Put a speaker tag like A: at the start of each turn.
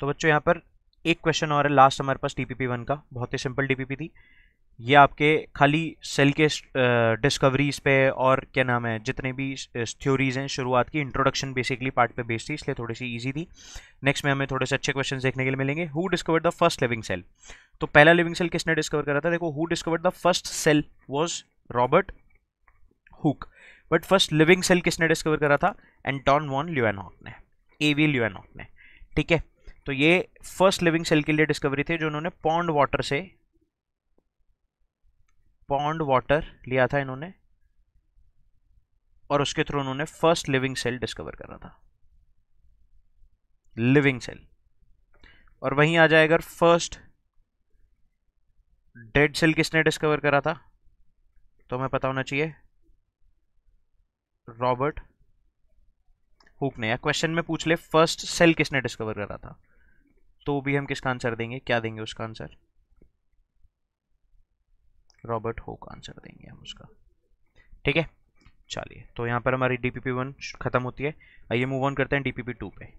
A: तो बच्चों यहाँ पर एक क्वेश्चन और है लास्ट हमारे पास टी वन का बहुत ही सिंपल टी थी ये आपके खाली सेल के डिस्कवरीज पे और क्या नाम है जितने भी थ्योरीज हैं शुरुआत की इंट्रोडक्शन बेसिकली पार्ट पे बेस्ड थी इसलिए थोड़ी सी इजी थी नेक्स्ट में हमें थोड़े से अच्छे क्वेश्चंस देखने के लिए मिलेंगे who discover the first living cell तो पहला लिविंग सेल किसने डिस्कवर करा था देखो who discover the first cell was Robert Hooke but first living cell किसने डिस्कवर करा था एंटॉन वॉन ल्यूएनॉक ने ए वी ल्यूएनॉक ने ठीक है तो ये फर्स्ट लिविंग सेल के लिए डिस्कवरी थी जो उन्होंने पॉन्ड वाटर से पॉन्ड वाटर लिया था इन्होंने और उसके थ्रू उन्होंने फर्स्ट लिविंग सेल डिस्कवर करा था लिविंग सेल और वहीं आ जाएगा फर्स्ट डेड सेल किसने डिस्कवर करा था तो हमें पता होना चाहिए रॉबर्ट हुक ने या क्वेश्चन में पूछ ले फर्स्ट सेल किसने डिस्कवर करा था तो भी हम किसका आंसर देंगे क्या देंगे उसका आंसर रॉबर्ट का आंसर देंगे हम उसका ठीक है चलिए तो यहाँ पर हमारी डीपीपी वन खत्म होती है आइए मूव ऑन करते हैं डीपीपी टू पे